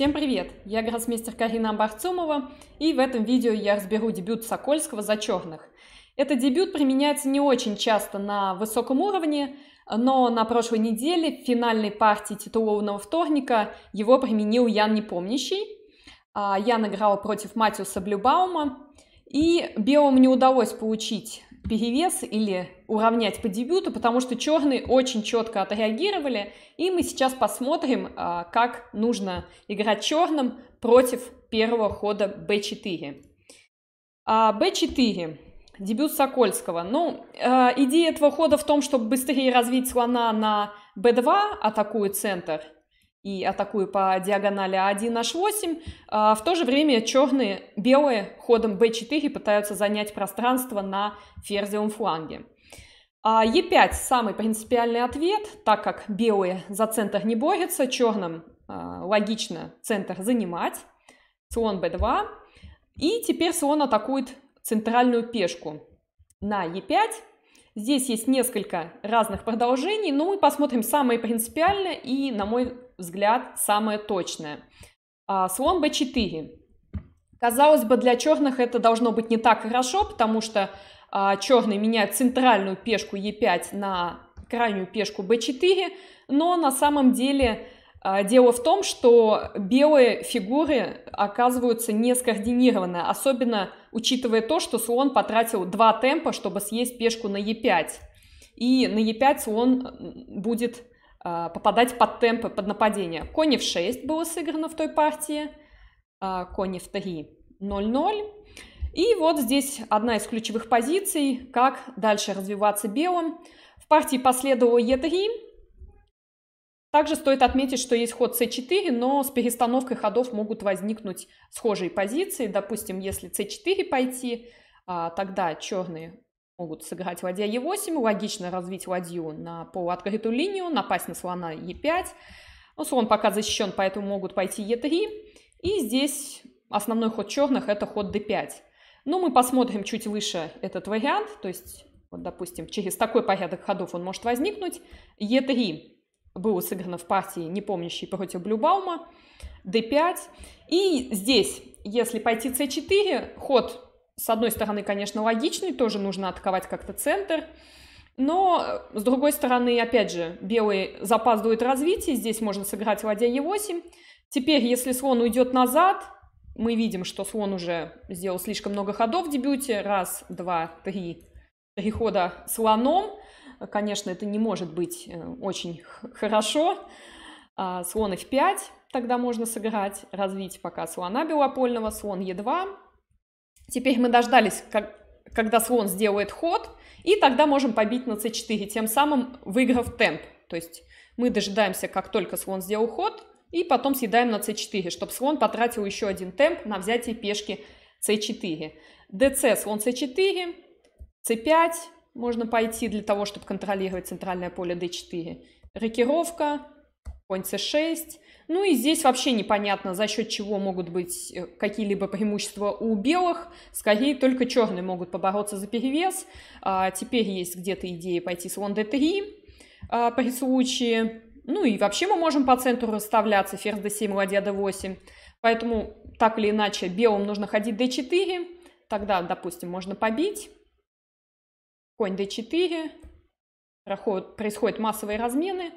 Всем привет! Я гроссмейстер Карина Амбарцумова, и в этом видео я разберу дебют Сокольского за черных. Этот дебют применяется не очень часто на высоком уровне, но на прошлой неделе в финальной партии титулованного вторника его применил Ян Непомнящий. А, Ян играл против Матиуса Блюбаума, и белым не удалось получить перевес или уравнять по дебюту, потому что черные очень четко отреагировали, и мы сейчас посмотрим, а, как нужно играть черным против первого хода b4. b4 а, дебют Сокольского. Ну, а, идея этого хода в том, чтобы быстрее развить слона на b2, атакуя центр – и атакую по диагонали А1, H8. А, в то же время черные, белые ходом B4 пытаются занять пространство на ферзевом фланге. А Е5 самый принципиальный ответ, так как белые за центр не борются, черным а, логично центр занимать. Слон b2. И теперь слон атакует центральную пешку на Е5. Здесь есть несколько разных продолжений, но ну мы посмотрим самое принципиальное и, на мой взгляд, самое точное. А, слон b4. Казалось бы, для черных это должно быть не так хорошо, потому что а, черный меняет центральную пешку e5 на крайнюю пешку b4, но на самом деле а, дело в том, что белые фигуры оказываются не скоординированы, особенно учитывая то, что слон потратил два темпа, чтобы съесть пешку на е 5 И на е 5 слон будет а, попадать под темпы, под нападение. Конь в 6 было сыграно в той партии, а, конь в 3 0-0. И вот здесь одна из ключевых позиций, как дальше развиваться белым. В партии последовало e3, также стоит отметить, что есть ход c4, но с перестановкой ходов могут возникнуть схожие позиции. Допустим, если c4 пойти, а, тогда черные могут сыграть ладья e8, логично развить ладью на полуоткрытую линию, напасть на слона e5. Но ну, слон пока защищен, поэтому могут пойти e3. И здесь основной ход черных это ход d5. Но ну, мы посмотрим чуть выше этот вариант, то есть, вот, допустим, через такой порядок ходов он может возникнуть. e3 было сыграно в партии, не помнящей против Блюбаума, d5. И здесь, если пойти c4, ход, с одной стороны, конечно, логичный, тоже нужно атаковать как-то центр, но, э, с другой стороны, опять же, белый запаздывает развитие, здесь можно сыграть ладья e8. Теперь, если слон уйдет назад, мы видим, что слон уже сделал слишком много ходов в дебюте. Раз, два, три. Три хода слоном. Конечно, это не может быть э, очень хорошо. А, слон f5 тогда можно сыграть, развить пока слона белопольного, слон e2. Теперь мы дождались, как, когда слон сделает ход, и тогда можем побить на c4, тем самым выиграв темп. То есть мы дожидаемся, как только слон сделал ход, и потом съедаем на c4, чтобы слон потратил еще один темп на взятие пешки c4. dc слон c4, c5, можно пойти для того, чтобы контролировать центральное поле d4. Рокировка, конь c6. Ну и здесь вообще непонятно, за счет чего могут быть э, какие-либо преимущества у белых. Скорее, только черные могут побороться за перевес. А теперь есть где-то идея пойти слон d3 а, при случае. Ну и вообще мы можем по центру расставляться, ферзь d7, ладья d8. Поэтому так или иначе белым нужно ходить d4, тогда, допустим, можно побить конь d4, происходят массовые размены,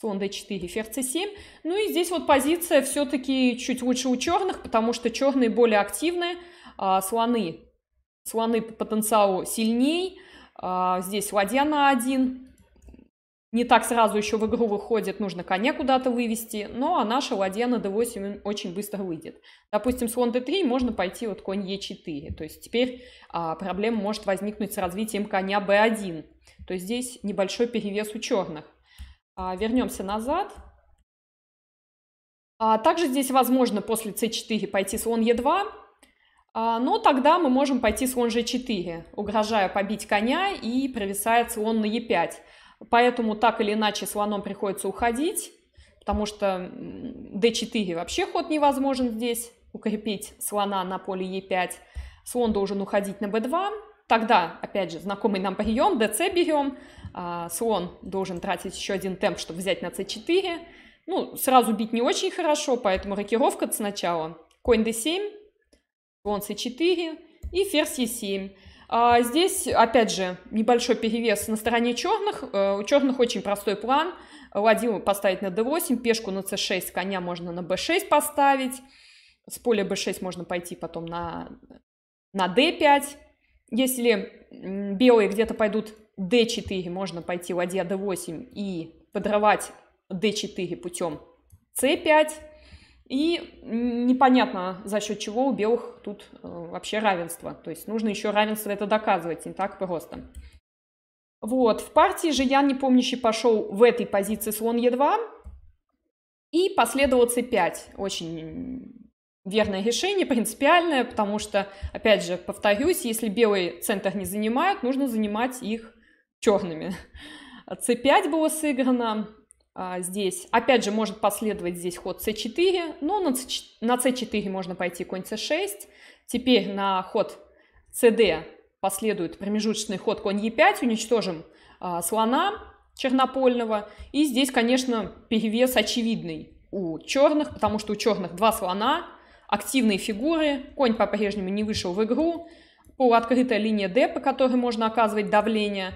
слон d4, ферзь c7. Ну и здесь вот позиция все-таки чуть лучше у черных, потому что черные более активные, а слоны, слоны по потенциалу сильней. А здесь ладья на 1, не так сразу еще в игру выходит, нужно коня куда-то вывести, но а наша ладья на d8 очень быстро выйдет. Допустим, слон d3 можно пойти вот конь e4, то есть теперь а, проблема может возникнуть с развитием коня b1, то есть здесь небольшой перевес у черных. А, вернемся назад. А, также здесь возможно после c4 пойти слон e2, а, но тогда мы можем пойти слон g4, угрожая побить коня и провисает слон на e5. Поэтому так или иначе слоном приходится уходить, потому что d4 вообще ход невозможен здесь, укрепить слона на поле e5. Слон должен уходить на b2, тогда, опять же, знакомый нам прием, dc берем, а, слон должен тратить еще один темп, чтобы взять на c4. Ну, сразу бить не очень хорошо, поэтому рокировка сначала. Конь d7, слон c4 и ферзь e7. А здесь, опять же, небольшой перевес на стороне черных. Э, у черных очень простой план. Ладью поставить на d8, пешку на c6, коня можно на b6 поставить. С поля b6 можно пойти потом на, на d5. Если белые где-то пойдут d4, можно пойти ладья d8 и подрывать d4 путем c5. И непонятно, за счет чего у белых тут э, вообще равенство. То есть нужно еще равенство это доказывать, не так просто. Вот, в партии же я Ян Непомнящий пошел в этой позиции слон Е2, и последовал c5. Очень верное решение, принципиальное, потому что, опять же, повторюсь, если белые центр не занимают, нужно занимать их черными. c5 было сыграно, а, здесь. Опять же, может последовать здесь ход c4, но на c4 можно пойти конь c6. Теперь на ход cd последует промежуточный ход конь e5, уничтожим а, слона чернопольного. И здесь, конечно, перевес очевидный у черных, потому что у черных два слона, активные фигуры, конь по-прежнему не вышел в игру, полуоткрытая линия d, по которой можно оказывать давление.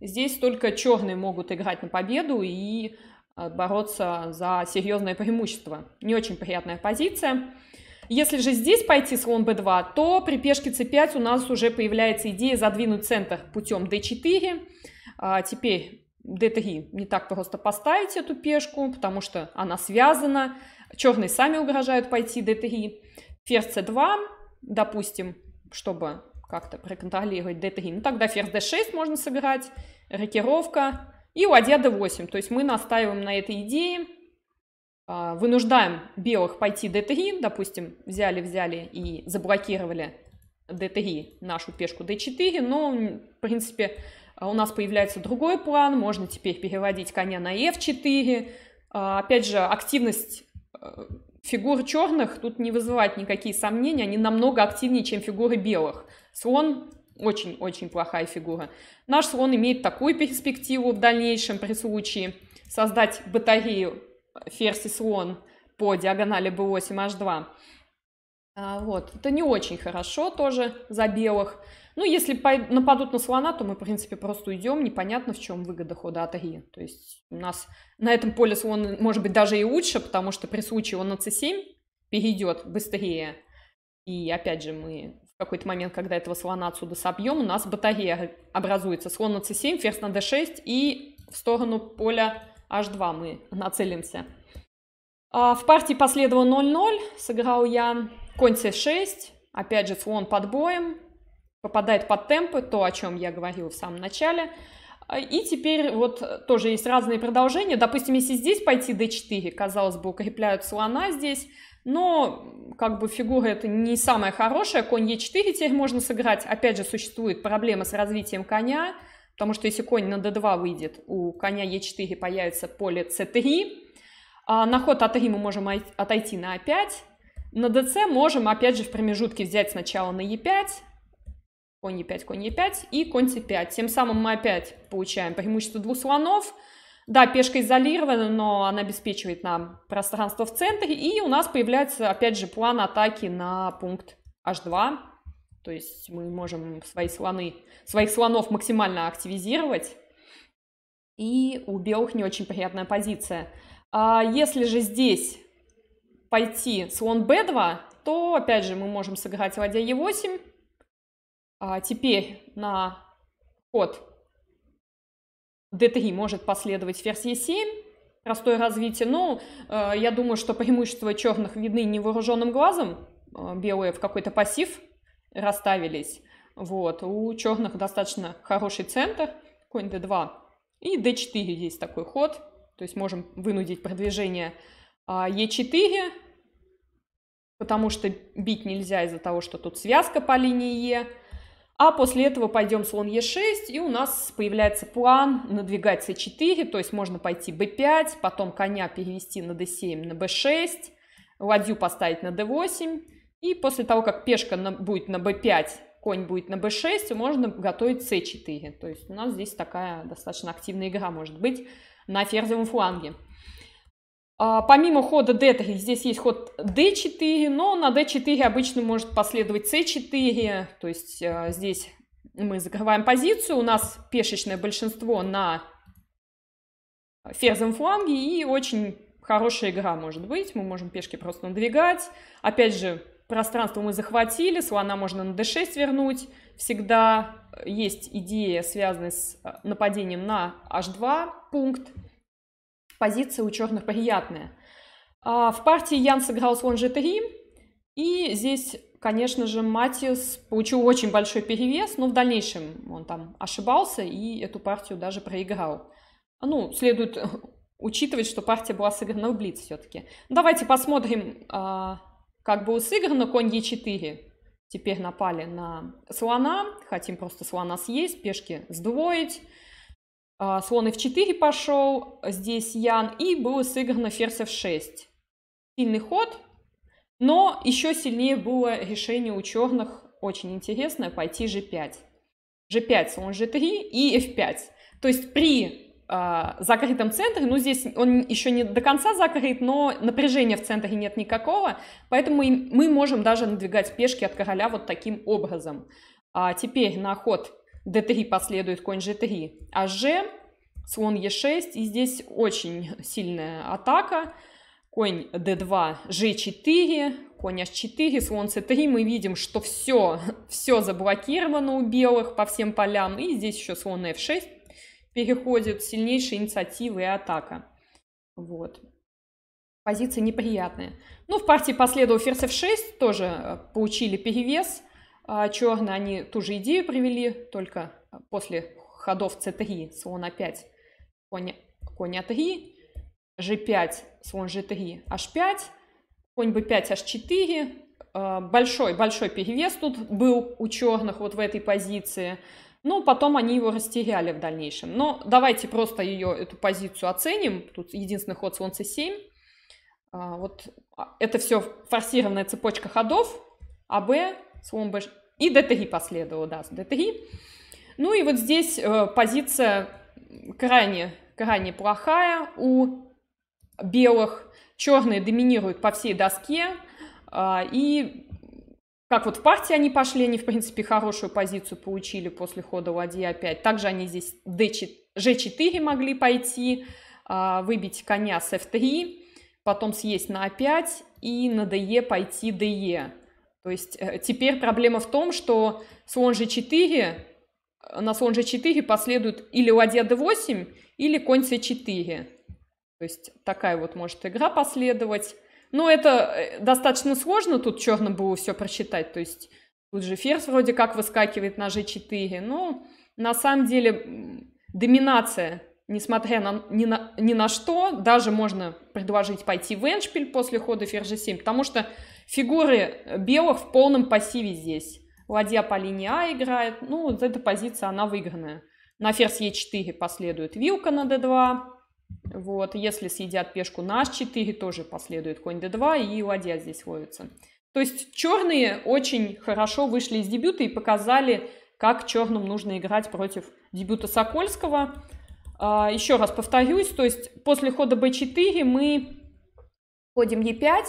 Здесь только черные могут играть на победу, и Э, бороться за серьезное преимущество. Не очень приятная позиция. Если же здесь пойти слон b2, то при пешке c5 у нас уже появляется идея задвинуть центр путем d4. А теперь d3 не так просто поставить эту пешку, потому что она связана. Черные сами угрожают пойти d3. Ферзь c2, допустим, чтобы как-то проконтролировать d3. Ну тогда ферзь d6 можно сыграть, рокировка, и у Адеда 8. То есть мы настаиваем на этой идее, а, вынуждаем белых пойти d3, допустим, взяли-взяли и заблокировали d3 нашу пешку d4, но, в принципе, у нас появляется другой план, можно теперь переводить коня на f4, а, опять же, активность э, фигур черных тут не вызывает никакие сомнения, они намного активнее, чем фигуры белых. Слон очень-очень плохая фигура. Наш слон имеет такую перспективу в дальнейшем при случае создать батарею ферзь и слон по диагонали b8 h2. А, вот, это не очень хорошо тоже за белых. Ну, если нападут на слона, то мы, в принципе, просто уйдем. Непонятно, в чем выгода хода А3. То есть у нас на этом поле слон может быть даже и лучше, потому что при случае он на c7 перейдет быстрее. И опять же мы какой-то момент, когда этого слона отсюда собьем, у нас батарея образуется. Слон на c7, ферзь на d6 и в сторону поля h2 мы нацелимся. А в партии последовало 0-0. Сыграл я конь c6. Опять же, слон под боем. Попадает под темпы, то, о чем я говорил в самом начале. А, и теперь вот э, тоже есть разные продолжения. Допустим, если здесь пойти d4, казалось бы, укрепляют слона здесь, но как бы фигура это не самая хорошая. Конь e4 теперь можно сыграть. Опять же, существует проблема с развитием коня, потому что если конь на d2 выйдет, у коня e4 появится поле c3. А на ход a3 а мы можем отойти на a5. На dc можем, опять же, в промежутке взять сначала на e5, конь e5, конь e5 и конь c5. Тем самым мы опять получаем преимущество двух слонов. Да, пешка изолирована, но она обеспечивает нам пространство в центре. И у нас появляется, опять же, план атаки на пункт h2. То есть мы можем свои слоны, своих слонов максимально активизировать. И у белых не очень приятная позиция. А если же здесь пойти слон b2, то, опять же, мы можем сыграть ладья e8, а теперь на ход d3 может последовать ферзь e7, простое развитие. Ну, э, я думаю, что преимущества черных видны невооруженным глазом, э, белые в какой-то пассив расставились. Вот. У черных достаточно хороший центр, конь d2. И d4 есть такой ход. То есть можем вынудить продвижение e4, а, потому что бить нельзя из-за того, что тут связка по линии e. А после этого пойдем слон Е6, и у нас появляется план надвигать С4, то есть можно пойти Б5, потом коня перевести на Д7, на Б6, ладью поставить на Д8, и после того, как пешка на, будет на Б5, конь будет на b6, можно готовить с 4 То есть у нас здесь такая достаточно активная игра может быть на ферзевом фланге. А, помимо хода d3, здесь есть ход d4, но на d4 обычно может последовать c4, то есть а, здесь мы закрываем позицию, у нас пешечное большинство на ферзем фланге и очень хорошая игра может быть, мы можем пешки просто надвигать, опять же, пространство мы захватили, слона можно на d6 вернуть, всегда есть идея, связанная с а, нападением на h2 пункт, позиция у черных приятная. А, в партии Ян сыграл слон g3, и здесь, конечно же, Матис получил очень большой перевес, но в дальнейшем он там ошибался и эту партию даже проиграл. Ну, следует э, учитывать, что партия была сыграна в блиц все-таки. Давайте посмотрим, а, как было сыграно конь e4. Теперь напали на слона, хотим просто слона съесть, пешки сдвоить. А, слон f4 пошел, здесь ян, и было сыграно ферзь f6. Сильный ход, но еще сильнее было решение у черных, очень интересное, пойти g5. g5, слон g3 и f5. То есть при э, закрытом центре, ну здесь он еще не до конца закрыт, но напряжения в центре нет никакого, поэтому мы можем даже надвигать пешки от короля вот таким образом. А теперь на ход d3 последует конь g3, а g, слон e6, и здесь очень сильная атака, конь d2, g4, конь h4, слон c3, мы видим, что все, все заблокировано у белых по всем полям, и здесь еще слон f6 переходит, сильнейшая инициатива и атака. Вот. Позиция неприятная. Ну, в партии последовал ферзь f6, тоже э, получили перевес. А черные, они ту же идею привели, только после ходов c3, слон a5, конь, конь a3, g5, слон а, g3, h5, конь b5, h4. Большой-большой перевес тут был у черных вот в этой позиции. Ну, потом они его растеряли в дальнейшем. Но давайте просто ее, эту позицию оценим. Тут единственный ход слон c7. А, вот а, это все форсированная цепочка ходов. АБ, Сломбеш. И ДТГ последовало, да, ДТГ. Ну и вот здесь э, позиция крайне, крайне плохая у белых. Черные доминируют по всей доске. Э, и как вот в партии они пошли, они, в принципе, хорошую позицию получили после хода ладья 5. Также они здесь d g4 могли пойти, э, выбить коня с f3, потом съесть на a5 а и на de пойти de. То есть э, теперь проблема в том, что слон g4, э, на слон g4 последует или ладья d8, или конь c4. То есть такая вот может игра последовать. Но это э, достаточно сложно, тут черно было все просчитать. То есть тут же ферзь вроде как выскакивает на g4. Но на самом деле доминация, несмотря на, ни, на, ни на что, даже можно предложить пойти в эншпиль после хода ферзь g7. Потому что Фигуры белых в полном пассиве здесь. Ладья по линии А играет. Ну, вот эта позиция, она выигранная. На ферзь Е4 последует вилка на d2. Вот, если съедят пешку на h4, тоже последует конь d2, и ладья здесь ловится. То есть черные очень хорошо вышли из дебюта и показали, как черным нужно играть против дебюта Сокольского. А, еще раз повторюсь, то есть после хода b4 мы ходим e5,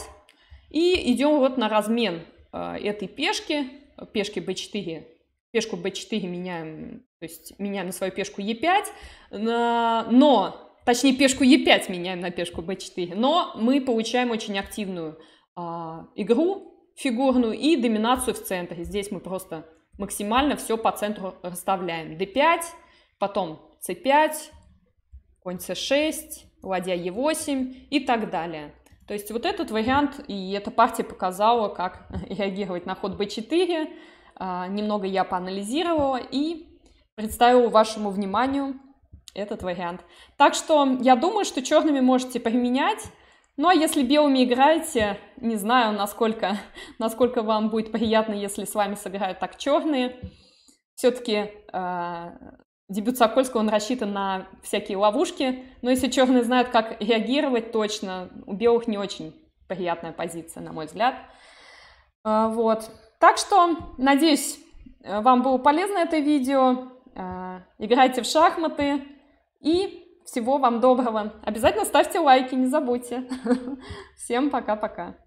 и идем вот на размен э, этой пешки, пешки b4, пешку b4 меняем, то есть меняем на свою пешку e5, но, точнее, пешку e5 меняем на пешку b4, но мы получаем очень активную а, игру фигурную и доминацию в центре. Здесь мы просто максимально все по центру расставляем. d5, потом c5, конь c6, ладья e8 и так далее. То есть вот этот вариант, и эта партия показала, как реагировать на ход b4. А, немного я поанализировала и представила вашему вниманию этот вариант. Так что я думаю, что черными можете применять. Ну а если белыми играете, не знаю, насколько, насколько вам будет приятно, если с вами сыграют так черные. Все-таки а, дебют Сокольского, он рассчитан на всякие ловушки, но если черные знают, как реагировать точно, у белых не очень приятная позиция, на мой взгляд. А, вот. Так что, надеюсь, э, вам было полезно это видео. А, играйте в шахматы и всего вам доброго. Обязательно ставьте лайки, не забудьте. Всем пока-пока.